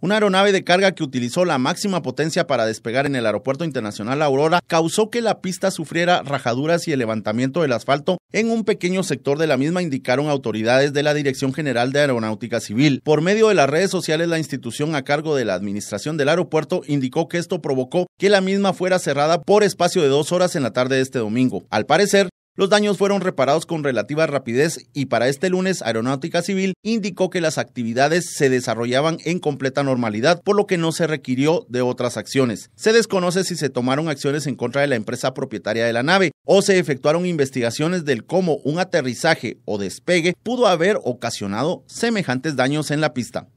Una aeronave de carga que utilizó la máxima potencia para despegar en el Aeropuerto Internacional Aurora causó que la pista sufriera rajaduras y el levantamiento del asfalto en un pequeño sector de la misma, indicaron autoridades de la Dirección General de Aeronáutica Civil. Por medio de las redes sociales, la institución a cargo de la administración del aeropuerto indicó que esto provocó que la misma fuera cerrada por espacio de dos horas en la tarde de este domingo. Al parecer, los daños fueron reparados con relativa rapidez y para este lunes Aeronáutica Civil indicó que las actividades se desarrollaban en completa normalidad, por lo que no se requirió de otras acciones. Se desconoce si se tomaron acciones en contra de la empresa propietaria de la nave o se efectuaron investigaciones del cómo un aterrizaje o despegue pudo haber ocasionado semejantes daños en la pista.